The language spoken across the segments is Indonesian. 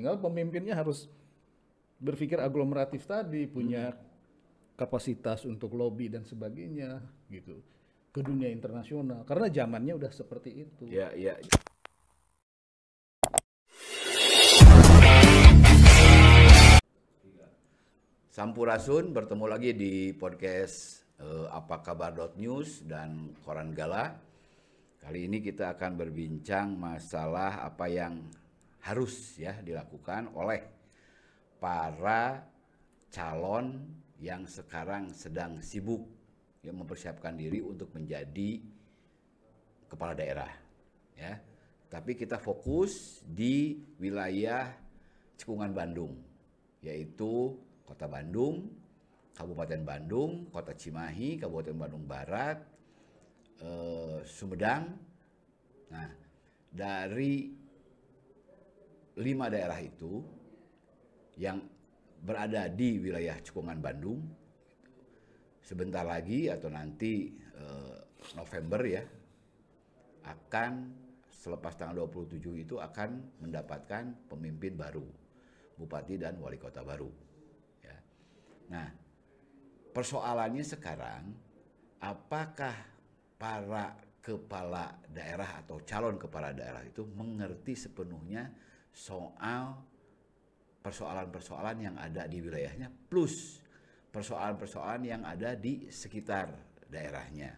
Tinggal pemimpinnya harus berpikir aglomeratif tadi, punya hmm. kapasitas untuk lobby dan sebagainya gitu ke dunia internasional karena zamannya udah seperti itu. Ya, ya. Sampurasun bertemu lagi di podcast uh, apa kabar news dan koran gala. Kali ini kita akan berbincang masalah apa yang harus ya dilakukan oleh para calon yang sekarang sedang sibuk ya mempersiapkan diri untuk menjadi kepala daerah ya tapi kita fokus di wilayah cekungan Bandung yaitu kota Bandung Kabupaten Bandung kota Cimahi Kabupaten Bandung Barat eh, Sumedang nah dari lima daerah itu yang berada di wilayah Cekungan Bandung sebentar lagi atau nanti eh, November ya akan selepas tanggal 27 itu akan mendapatkan pemimpin baru bupati dan wali kota baru ya. Nah, persoalannya sekarang apakah para kepala daerah atau calon kepala daerah itu mengerti sepenuhnya soal persoalan-persoalan yang ada di wilayahnya plus persoalan-persoalan yang ada di sekitar daerahnya.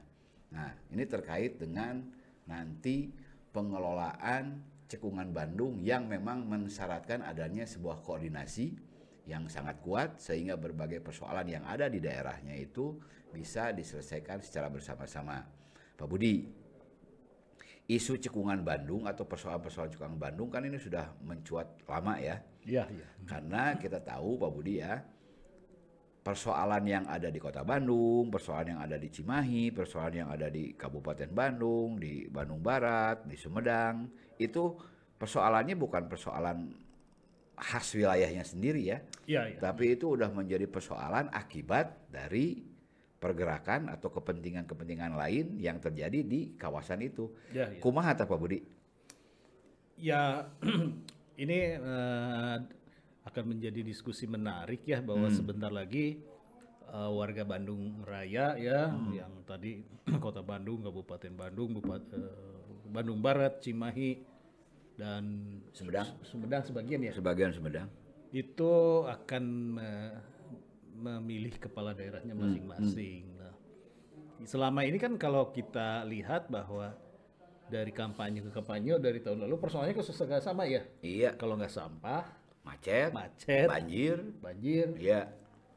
Nah, ini terkait dengan nanti pengelolaan cekungan Bandung yang memang mensyaratkan adanya sebuah koordinasi yang sangat kuat sehingga berbagai persoalan yang ada di daerahnya itu bisa diselesaikan secara bersama-sama. Pak Budi, isu cekungan Bandung atau persoalan-persoalan cekungan Bandung kan ini sudah mencuat lama ya. Iya. Ya. Karena kita tahu Pak Budi ya persoalan yang ada di kota Bandung, persoalan yang ada di Cimahi, persoalan yang ada di Kabupaten Bandung, di Bandung Barat, di Sumedang, itu persoalannya bukan persoalan khas wilayahnya sendiri ya. ya, Ya. Tapi itu udah menjadi persoalan akibat dari pergerakan atau kepentingan-kepentingan lain yang terjadi di kawasan itu. Ya, ya. Kumaha Pak Budi? Ya, ini uh, akan menjadi diskusi menarik ya bahwa hmm. sebentar lagi uh, warga Bandung Raya ya hmm. yang tadi Kota Bandung, Kabupaten Bandung, Bupat, uh, eh, Bandung Barat, Cimahi dan Sumedang. Sumedang sebagian ya. Sebagian Sumedang. Itu akan uh, memilih kepala daerahnya hmm, masing-masing. Hmm. Nah, selama ini kan kalau kita lihat bahwa dari kampanye ke kampanye oh, dari tahun lalu persoalannya kok sama ya? Iya. Kalau nggak sampah, macet, macet, banjir, banjir. Iya.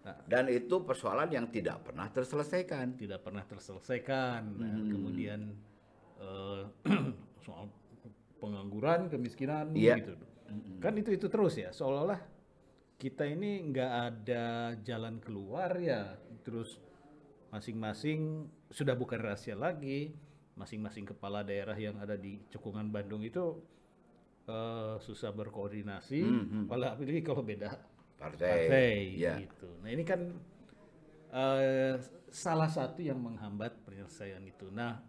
Nah, Dan itu persoalan yang tidak pernah terselesaikan. Tidak pernah terselesaikan. Nah, hmm. Kemudian uh, soal pengangguran, kemiskinan, iya. gitu. Kan itu itu terus ya, seolah-olah kita ini nggak ada jalan keluar ya terus masing-masing sudah bukan rahasia lagi masing-masing kepala daerah yang ada di cekungan Bandung itu uh, susah berkoordinasi mm-hmm. apalagi kalau beda partai, partai ya. gitu nah ini kan uh, salah satu yang menghambat penyelesaian itu nah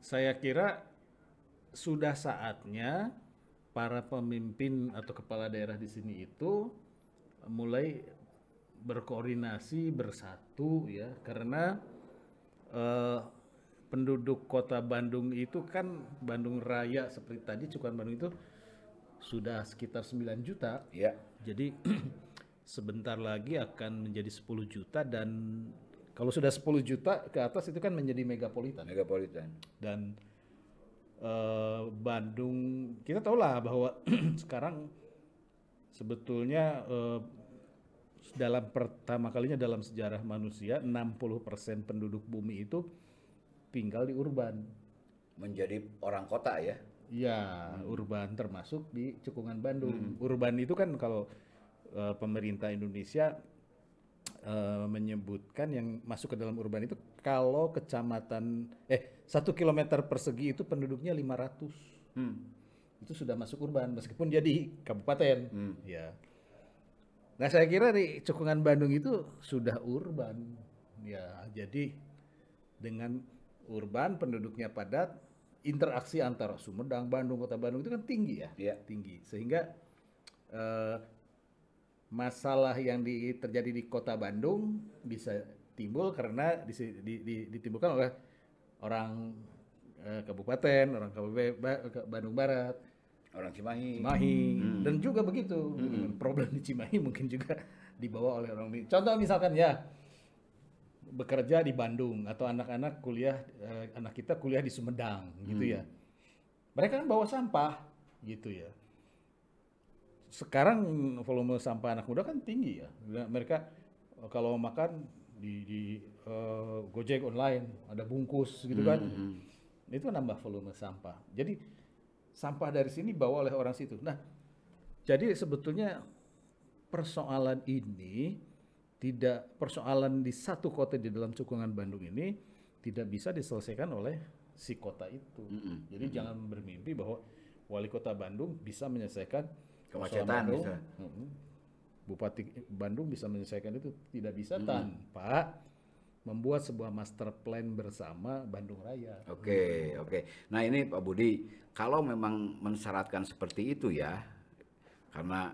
saya kira sudah saatnya para pemimpin atau kepala daerah di sini itu mulai berkoordinasi bersatu ya karena eh, penduduk kota Bandung itu kan Bandung Raya seperti tadi Cukuan Bandung itu sudah sekitar 9 juta ya jadi sebentar lagi akan menjadi 10 juta dan kalau sudah 10 juta ke atas itu kan menjadi megapolitan megapolitan dan Eh, Bandung kita tahu lah bahwa sekarang sebetulnya uh, dalam pertama kalinya dalam sejarah manusia 60% penduduk bumi itu tinggal di urban menjadi orang kota ya ya hmm. urban termasuk di cekungan Bandung hmm. urban itu kan kalau uh, pemerintah Indonesia Eh, menyebutkan yang masuk ke dalam urban itu kalau kecamatan eh satu kilometer persegi itu penduduknya 500 hmm. itu sudah masuk urban meskipun jadi kabupaten hmm. ya nah saya kira di cekungan Bandung itu sudah urban ya jadi dengan urban penduduknya padat interaksi antara Sumedang Bandung Kota Bandung itu kan tinggi ya ya. tinggi sehingga uh, masalah yang di, terjadi di kota Bandung bisa timbul karena di, di, di, ditimbulkan oleh orang eh, kabupaten, orang kabupaten Bandung Barat, orang Cimahi, Cimahi hmm. dan juga begitu hmm. problem di Cimahi mungkin juga dibawa oleh orang. ini Contoh misalkan ya bekerja di Bandung atau anak-anak kuliah eh, anak kita kuliah di Sumedang gitu hmm. gitu ya, mereka kan bawa sampah gitu ya sekarang volume sampah anak muda kan tinggi ya. Nah, mereka eh, kalau makan di, di uh, Gojek online ada bungkus gitu kan. Hmm, -hmm. Itu nambah volume sampah. Jadi sampah dari sini bawa oleh orang situ. Nah, jadi sebetulnya persoalan ini tidak persoalan di satu kota di dalam cekungan Bandung ini tidak bisa diselesaikan oleh si kota itu. Mm -hmm. Jadi mm -hmm. jangan bermimpi bahwa wali kota Bandung bisa menyelesaikan kemacetan bisa. Hmm. Bupati Bandung bisa menyelesaikan itu tidak bisa hmm. tanpa membuat sebuah master plan bersama Bandung Raya. Oke, okay, oke. Okay. Nah, ini Pak Budi, kalau memang mensyaratkan seperti itu ya, karena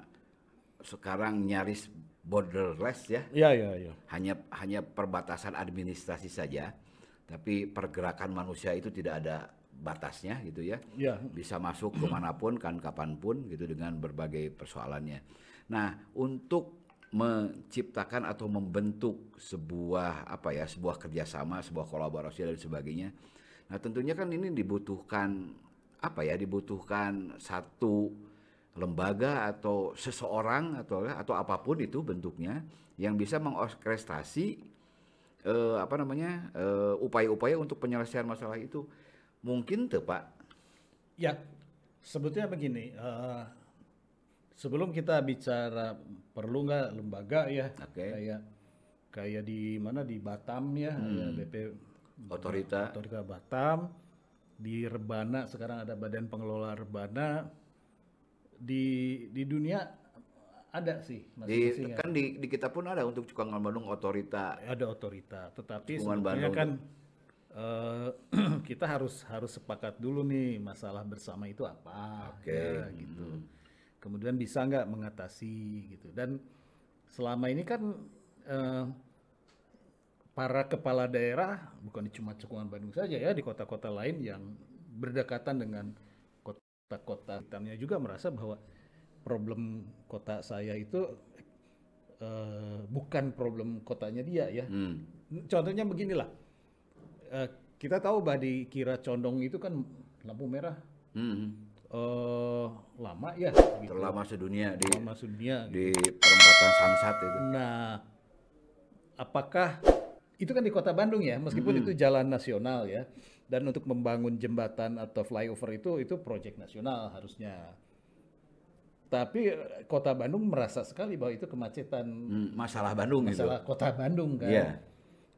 sekarang nyaris borderless ya. Iya, iya, iya. Hanya hanya perbatasan administrasi saja, tapi pergerakan manusia itu tidak ada batasnya gitu ya. ya. Bisa masuk kemanapun kan kapanpun gitu dengan berbagai persoalannya. Nah untuk menciptakan atau membentuk sebuah apa ya sebuah kerjasama, sebuah kolaborasi dan sebagainya. Nah tentunya kan ini dibutuhkan apa ya dibutuhkan satu lembaga atau seseorang atau atau apapun itu bentuknya yang bisa mengorkestrasi eh, apa namanya upaya eh, upaya-upaya untuk penyelesaian masalah itu mungkin tuh Pak? Ya, sebetulnya begini. Uh, sebelum kita bicara perlu nggak lembaga ya, okay. kayak kayak di mana di Batam ya, hmm. BP Otorita Otorita Batam, di Rebana sekarang ada Badan Pengelola Rebana di di dunia ada sih di, Kan di, di kita pun ada untuk Cukangan Bandung otorita. Ada otorita, tetapi Cukangan kan Eh, kita harus harus sepakat dulu nih masalah bersama itu apa okay. ya, gitu hmm. kemudian bisa nggak mengatasi gitu dan selama ini kan uh, para kepala daerah bukan cuma cekungan Bandung saja ya di kota-kota lain yang berdekatan dengan kota-kota hitamnya juga merasa bahwa problem kota saya itu uh, bukan problem kotanya dia ya hmm. contohnya beginilah Eh, kita tahu bah di Kira Condong itu kan lampu merah. Hmm. Uh, lama ya. Gitu. Terlama sedunia di Lama sedunia di gitu. perempatan Samsat itu. Nah, apakah itu kan di kota Bandung ya, meskipun hmm. itu jalan nasional ya. Dan untuk membangun jembatan atau flyover itu itu proyek nasional harusnya. Tapi eh, kota Bandung merasa sekali bahwa itu kemacetan. Hmm, masalah Bandung masalah itu. kota Bandung kan. Yeah.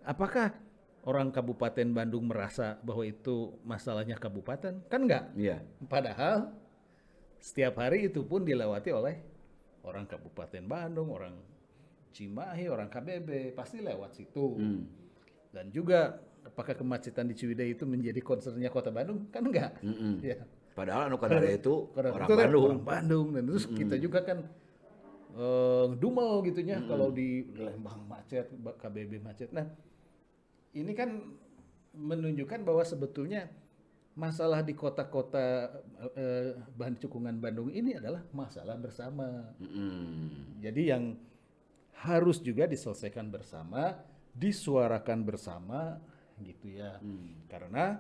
Apakah orang Kabupaten Bandung merasa bahwa itu masalahnya kabupaten, kan enggak? Iya. Padahal setiap hari itu pun dilewati oleh orang Kabupaten Bandung, orang Cimahi, orang KBB, pasti lewat situ. Hmm. Dan juga apakah kemacetan di Ciwidey itu menjadi concernnya kota Bandung? Kan enggak? Mm Ya. Padahal anu kadare itu orang itu kan Bandung. Orang Bandung dan terus mm -mm. kita juga kan uh, dumel gitunya mm kalau di Lembang macet, KBB macet. Nah, ini kan menunjukkan bahwa sebetulnya masalah di kota-kota eh, eh bahan cukungan Bandung ini adalah masalah bersama. Mm. Jadi yang harus juga diselesaikan bersama, disuarakan bersama, gitu ya. Mm. Karena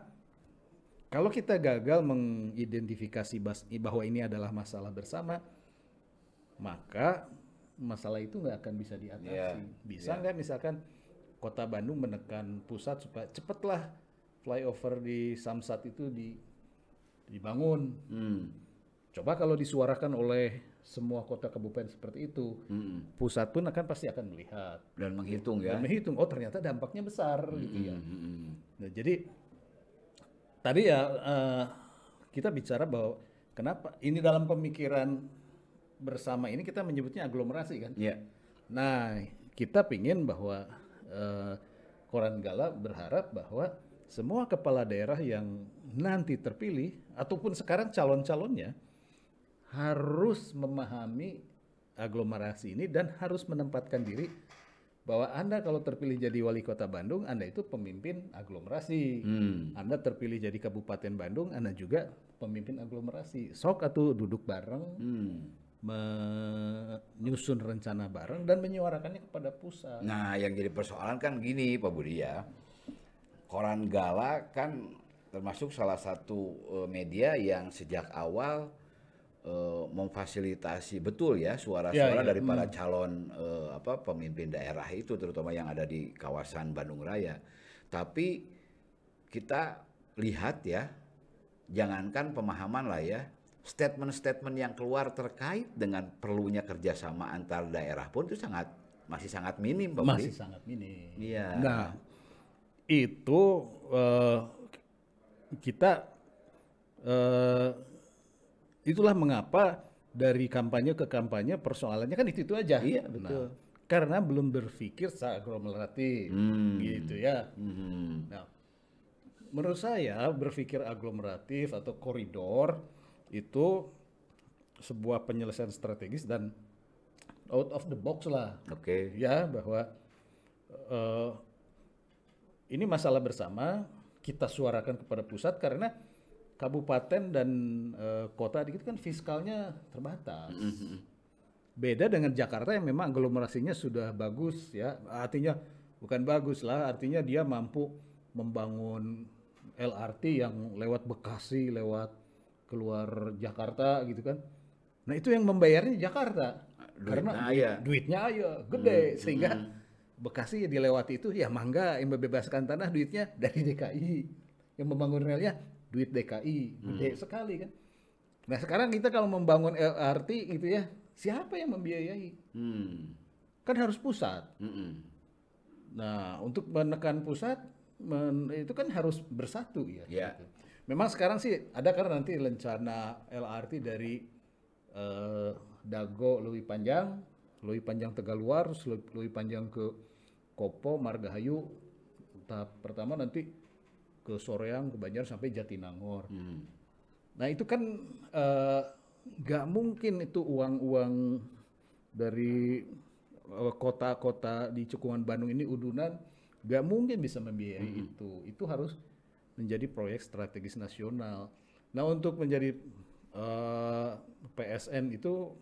kalau kita gagal mengidentifikasi bahwa ini adalah masalah bersama, maka masalah itu nggak akan bisa diatasi. Yeah. Bisa iya. nggak misalkan? kota Bandung menekan pusat supaya cepatlah flyover di Samsat itu di dibangun. Hmm. Coba kalau disuarakan oleh semua kota kabupaten seperti itu, hmm. pusat pun akan pasti akan melihat dan menghitung ya. Dan menghitung, oh ternyata dampaknya besar hmm. gitu ya. Hmm. hmm, hmm. Nah, jadi tadi ya uh, kita bicara bahwa kenapa ini dalam pemikiran bersama ini kita menyebutnya aglomerasi kan? Iya. Yeah. Nah, kita pingin bahwa Eh, Koran Gala berharap bahwa semua kepala daerah yang nanti terpilih ataupun sekarang calon-calonnya harus memahami aglomerasi ini dan harus menempatkan diri bahwa Anda kalau terpilih jadi wali kota Bandung, Anda itu pemimpin aglomerasi. Hmm. Anda terpilih jadi kabupaten Bandung, Anda juga pemimpin aglomerasi. Sok atau duduk bareng, hmm menyusun rencana bareng dan menyuarakannya kepada pusat. Nah, yang jadi persoalan kan gini Pak Budi ya. Koran Gala kan termasuk salah satu e, media yang sejak awal uh, memfasilitasi betul ya suara-suara ya, ya. dari para hmm. calon uh, apa pemimpin daerah itu terutama yang ada di kawasan Bandung Raya. Tapi kita lihat ya, jangankan pemahaman lah ya, statement-statement yang keluar terkait dengan perlunya kerjasama antar daerah pun itu sangat masih sangat minim, Pak Masih sangat minim. Iya. Nah, itu uh, kita uh, itulah mengapa dari kampanye ke kampanye persoalannya kan itu itu aja. Iya betul. Nah, karena belum berpikir secara hmm. gitu ya. Hmm. Nah, menurut saya berpikir aglomeratif atau koridor itu sebuah penyelesaian strategis dan out of the box lah. Oke. Okay. Ya bahwa uh, ini masalah bersama kita suarakan kepada pusat karena kabupaten dan uh, kota dikit kan fiskalnya terbatas. Mm -hmm. Beda dengan Jakarta yang memang aglomerasinya sudah bagus ya. Artinya bukan bagus lah, artinya dia mampu membangun LRT yang lewat Bekasi, lewat keluar Jakarta gitu kan. Nah itu yang membayarnya Jakarta Duit karena duitnya ayo gede hmm. sehingga hmm. Bekasi ya dilewati itu ya mangga yang membebaskan tanah duitnya dari DKI yang membangun relnya duit DKI gede hmm. sekali kan. Nah sekarang kita kalau membangun LRT gitu ya siapa yang membiayai? Hmm. Kan harus pusat. Hmm. Nah untuk menekan pusat men, itu kan harus bersatu ya. Yeah. Gitu. Memang sekarang sih ada karena nanti rencana LRT dari uh, Dago lebih panjang, lebih panjang Tegaluar, terus panjang ke Kopo, Margahayu. Tahap pertama nanti ke Soreang, ke Banjar sampai Jatinangor. Hmm. Nah itu kan eh, nggak mungkin itu uang-uang dari eh, kota-kota di cekungan Bandung ini udunan nggak mungkin bisa membiayai hmm. itu. Itu harus menjadi proyek strategis nasional. Nah, untuk menjadi uh, eh, PSN itu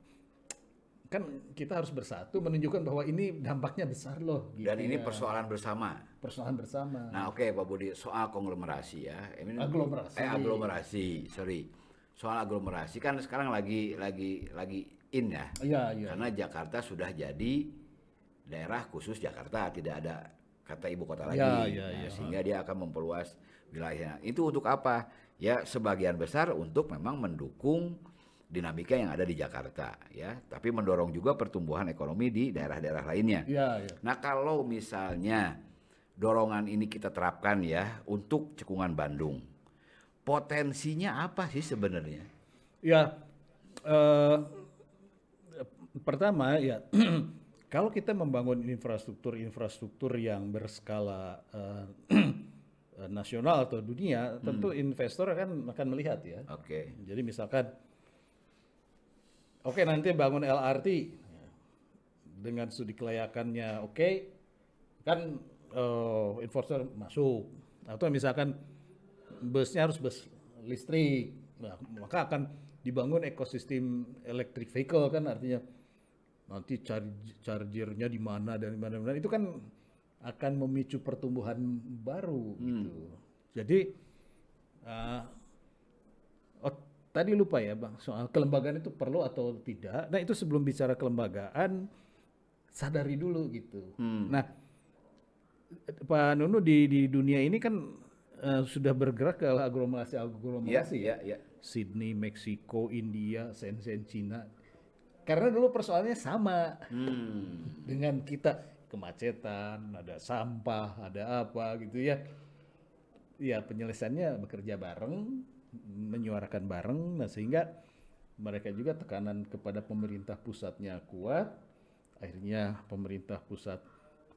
kan kita harus bersatu menunjukkan bahwa ini dampaknya besar loh. Gitu Dan ini ya. persoalan bersama. Persoalan bersama. Nah, oke okay, Pak Budi, soal konglomerasi ya. Ini aglomerasi. Eh, aglomerasi, sorry. Soal aglomerasi kan sekarang lagi lagi lagi in ya. Iya, iya. Karena Jakarta sudah jadi daerah khusus Jakarta, tidak ada kata ibu kota lagi. Ya, ya, nah, Sehingga dia akan memperluas wilayahnya. Itu untuk apa? Ya sebagian besar untuk memang mendukung dinamika yang ada di Jakarta ya, tapi mendorong juga pertumbuhan ekonomi di daerah-daerah lainnya. Ya, ya. Nah kalau misalnya dorongan ini kita terapkan ya untuk cekungan Bandung, potensinya apa sih sebenarnya? Ya, eh, pertama ya kalau kita membangun infrastruktur-infrastruktur yang berskala uh, Eh, nasional atau dunia, hmm. tentu investor akan akan melihat ya. Oke. Okay. Jadi misalkan, oke okay, nanti bangun LRT dengan studi kelayakannya oke, okay, kan uh, investor masuk. Atau misalkan busnya harus bus listrik, nah, maka akan dibangun ekosistem electric vehicle kan artinya nanti charger chargernya di mana dan di mana-mana itu kan akan memicu pertumbuhan baru hmm. gitu. Jadi uh, oh, tadi lupa ya Bang soal kelembagaan itu perlu atau tidak. Nah, itu sebelum bicara kelembagaan sadari dulu gitu. Hmm. Nah, Pak Nunu di di dunia ini kan uh, sudah bergerak ke aglomerasi-aglomerasi yeah, ya. Yeah, ya, ya. Sydney, Meksiko, India, Shenzhen, Cina. Karena dulu persoalannya sama hmm. dengan kita kemacetan, ada sampah, ada apa gitu ya. Ya penyelesaiannya bekerja bareng, menyuarakan bareng, nah sehingga mereka juga tekanan kepada pemerintah pusatnya kuat, akhirnya pemerintah pusat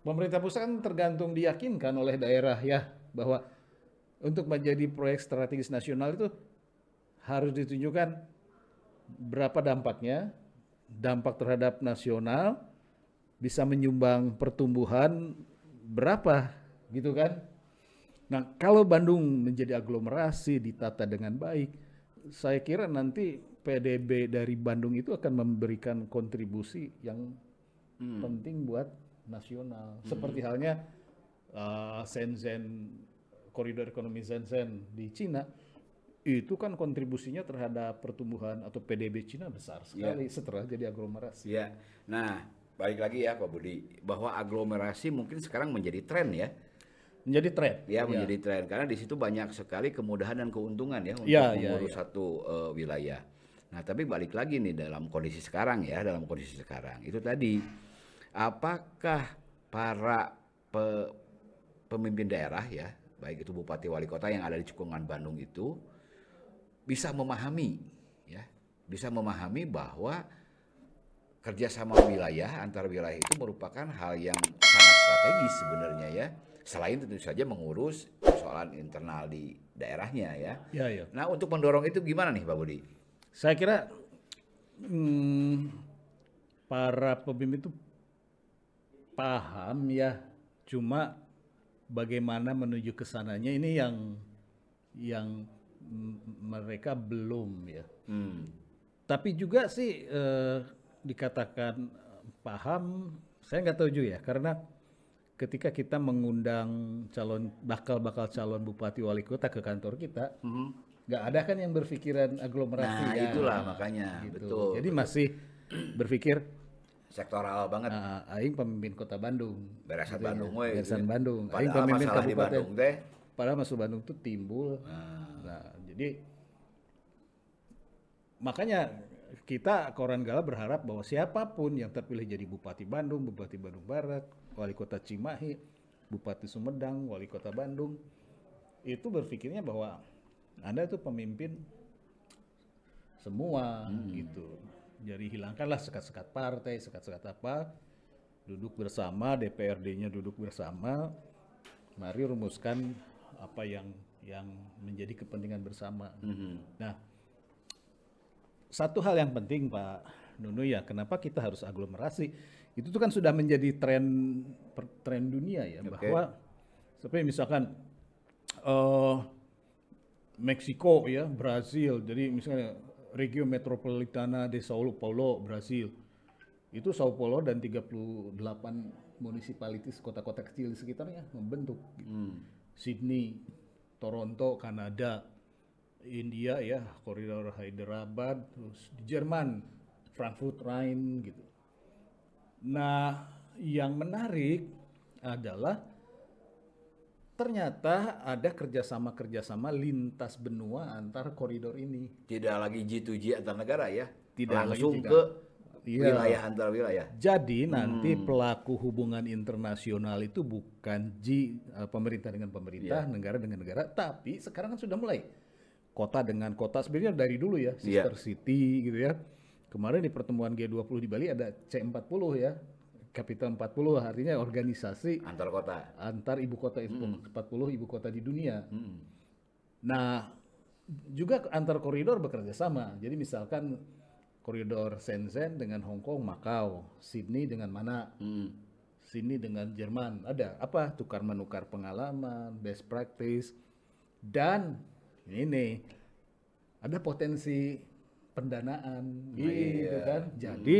pemerintah pusat kan tergantung diyakinkan oleh daerah ya bahwa untuk menjadi proyek strategis nasional itu harus ditunjukkan berapa dampaknya, dampak terhadap nasional, bisa menyumbang pertumbuhan berapa gitu kan. Nah, kalau Bandung menjadi aglomerasi ditata dengan baik, saya kira nanti PDB dari Bandung itu akan memberikan kontribusi yang hmm. penting buat nasional. Hmm. Seperti halnya uh, Shenzhen koridor ekonomi Shenzhen di Cina itu kan kontribusinya terhadap pertumbuhan atau PDB Cina besar iya. sekali yeah. setelah jadi aglomerasi. Yeah. Nah, balik lagi ya Pak Budi bahwa aglomerasi mungkin sekarang menjadi tren ya menjadi tren ya, ya. menjadi tren karena di situ banyak sekali kemudahan dan keuntungan ya untuk ya, mengurus ya, ya. satu uh, wilayah nah tapi balik lagi nih dalam kondisi sekarang ya dalam kondisi sekarang itu tadi apakah para pe pemimpin daerah ya baik itu bupati wali kota yang ada di cekungan Bandung itu bisa memahami ya bisa memahami bahwa kerjasama wilayah antar wilayah itu merupakan hal yang sangat strategis sebenarnya ya. Selain tentu saja mengurus persoalan internal di daerahnya ya. Ya ya. Nah untuk mendorong itu gimana nih Pak Budi? Saya kira hmm, para pemimpin itu paham ya. Cuma bagaimana menuju ke sananya ini yang yang mereka belum ya. Hmm. Tapi juga sih. Eh, dikatakan paham, saya nggak tahu juga ya, karena ketika kita mengundang calon bakal-bakal calon bupati wali kota ke kantor kita, mhm. nggak mm -hmm. ada kan yang berpikiran aglomerasi. Nah, ya. itulah makanya, gitu. betul. Jadi betul. masih berpikir sektoral banget. Uh, aing pemimpin kota Bandung. Beresan gitu ya. Bandung, gitu ya. Beresan Bandung. Padahal aing pemimpin kabupaten. Di Bandung deh. Padahal masuk Bandung tuh timbul. Nah, nah jadi makanya kita Koran Gala berharap bahwa siapapun yang terpilih jadi Bupati Bandung, Bupati Bandung Barat, Wali Kota Cimahi, Bupati Sumedang, Wali Kota Bandung, itu berpikirnya bahwa Anda itu pemimpin semua hmm. gitu. Jadi hilangkanlah sekat-sekat partai, sekat-sekat apa, duduk bersama, DPRD-nya duduk bersama, mari rumuskan apa yang yang menjadi kepentingan bersama. Hmm. Nah, satu hal yang penting Pak Nunu ya, kenapa kita harus aglomerasi? Itu tuh kan sudah menjadi tren per, tren dunia ya okay. bahwa seperti misalkan uh, Meksiko ya, Brasil, Jadi misalnya Regio Metropolitana de São Paulo, Brasil, Itu São Paulo dan 38 municipalities kota-kota kecil di sekitarnya membentuk. Gitu. Hmm. Sydney, Toronto, Kanada, India ya koridor Hyderabad terus di Jerman Frankfurt Rhein gitu. Nah, yang menarik adalah ternyata ada kerjasama-kerjasama lintas benua antar koridor ini. Tidak lagi G2G antar negara ya. Tidak langsung lagi ke ya. wilayah antar wilayah. Jadi nanti hmm. pelaku hubungan internasional itu bukan G eh, pemerintah dengan pemerintah, ya. negara dengan negara, tapi sekarang kan sudah mulai kota dengan kota sebenarnya dari dulu ya iya. sister yeah. city gitu ya kemarin di pertemuan G20 di Bali ada C40 ya Capital 40 artinya organisasi antar kota antar ibu kota hmm. 40 ibu kota di dunia hmm. nah juga antar koridor bekerja sama jadi misalkan koridor Shenzhen dengan Hong Kong Makau Sydney dengan mana hmm Sydney dengan Jerman ada apa tukar menukar pengalaman best practice dan ini ada potensi pendanaan iya. gitu kan. Hmm. Jadi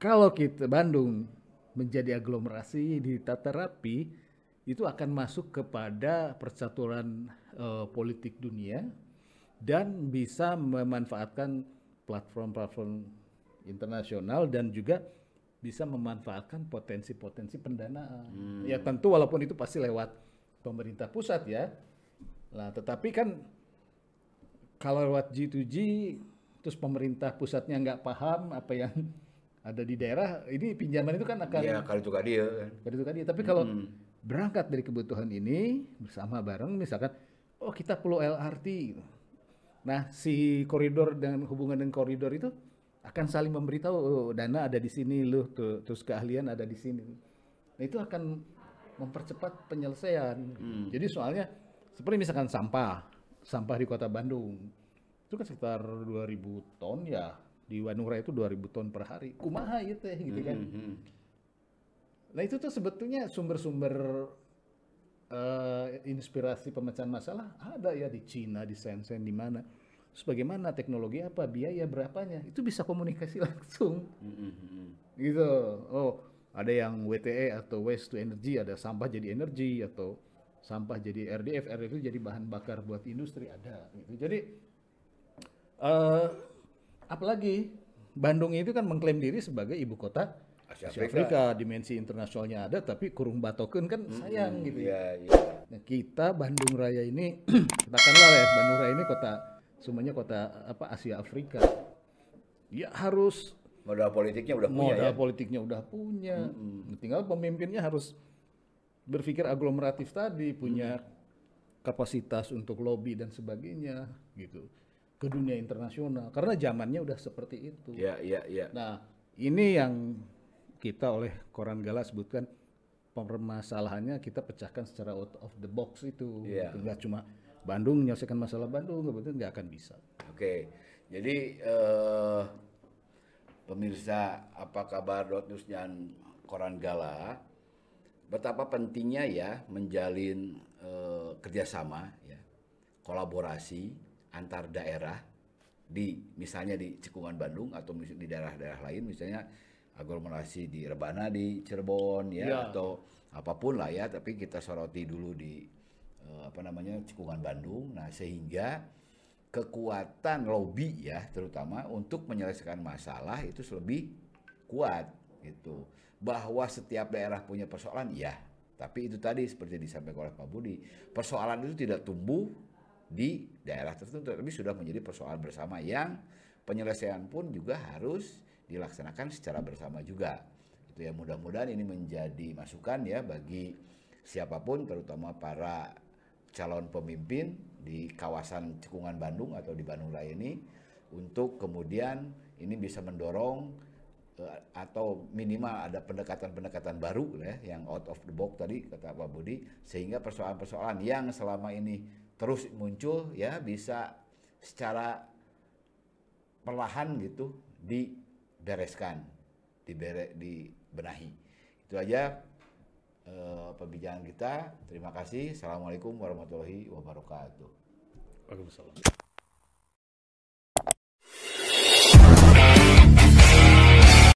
kalau kita Bandung menjadi aglomerasi di tata rapi itu akan masuk kepada percaturan uh, eh, politik dunia dan bisa memanfaatkan platform-platform internasional dan juga bisa memanfaatkan potensi-potensi pendanaan. Hmm. Ya tentu walaupun itu pasti lewat pemerintah pusat ya Nah, tetapi kan kalau lewat G2G terus pemerintah pusatnya nggak paham apa yang ada di daerah, ini pinjaman itu kan akan Iya, kali itu kadil Kali itu Tapi kalau hmm. berangkat dari kebutuhan ini bersama bareng misalkan oh kita perlu LRT. Nah, si koridor dengan hubungan dengan koridor itu akan saling memberitahu oh, dana ada di sini loh, tuh, terus keahlian ada di sini. Nah, itu akan mempercepat penyelesaian. Hmm. Jadi soalnya seperti misalkan sampah, sampah di kota Bandung itu kan sekitar 2000 ton ya di Wanura itu 2000 ton per hari. Kumaha ya teh gitu hmm, kan. Mm -hmm. Nah itu tuh sebetulnya sumber-sumber uh, inspirasi pemecahan masalah ada ya di Cina, di Shenzhen, di mana. Sebagaimana teknologi apa, biaya berapanya, itu bisa komunikasi langsung. Mm-hmm. Gitu. Oh, ada yang WTE atau waste to energy, ada sampah jadi energi atau sampah jadi RDF, RDF itu jadi bahan bakar buat industri ada. Gitu. Jadi uh, apalagi Bandung itu kan mengklaim diri sebagai ibu kota Asia Afrika, Afrika dimensi internasionalnya ada, tapi kurung batokan kan sayang hmm, gitu. Ya. Iya, iya. Nah, kita Bandung Raya ini katakanlah ya Bandung Raya ini kota semuanya kota apa Asia Afrika. Ya harus modal politiknya udah modal punya. Modal ya? politiknya udah punya. Hmm, hmm. Tinggal pemimpinnya harus berpikir aglomeratif tadi punya hmm. kapasitas untuk lobby dan sebagainya gitu ke dunia internasional karena zamannya udah seperti itu. Iya, iya, iya. Nah, ini yang kita oleh Koran Gala sebutkan permasalahannya kita pecahkan secara out of the box itu. Iya. Gitu. Yeah. Enggak cuma Bandung menyelesaikan masalah Bandung, kebetulan nggak akan bisa. Oke. Okay. Jadi uh, pemirsa apa kabar Dot News dan Koran Gala betapa pentingnya ya menjalin eh, kerjasama, ya, kolaborasi antar daerah di misalnya di Cekungan Bandung atau di daerah-daerah lain, misalnya aglomerasi di Rebana di Cirebon ya, ya. atau apapun lah ya, tapi kita soroti dulu di eh, apa namanya Cekungan Bandung. Nah sehingga kekuatan lobby ya terutama untuk menyelesaikan masalah itu lebih kuat gitu bahwa setiap daerah punya persoalan, ya. Tapi itu tadi seperti disampaikan oleh Pak Budi, persoalan itu tidak tumbuh di daerah tertentu, tapi sudah menjadi persoalan bersama yang penyelesaian pun juga harus dilaksanakan secara bersama juga. Itu ya mudah-mudahan ini menjadi masukan ya bagi siapapun, terutama para calon pemimpin di kawasan Cekungan Bandung atau di Bandung lain ini untuk kemudian ini bisa mendorong Eh, atau minimal ada pendekatan-pendekatan baru ya yang out of the box tadi kata Pak Budi sehingga persoalan-persoalan yang selama ini terus muncul ya bisa secara perlahan gitu dibereskan, dibere, dibenahi. Itu aja eh, pembicaraan kita. Terima kasih. Assalamualaikum warahmatullahi wabarakatuh. Waalaikumsalam.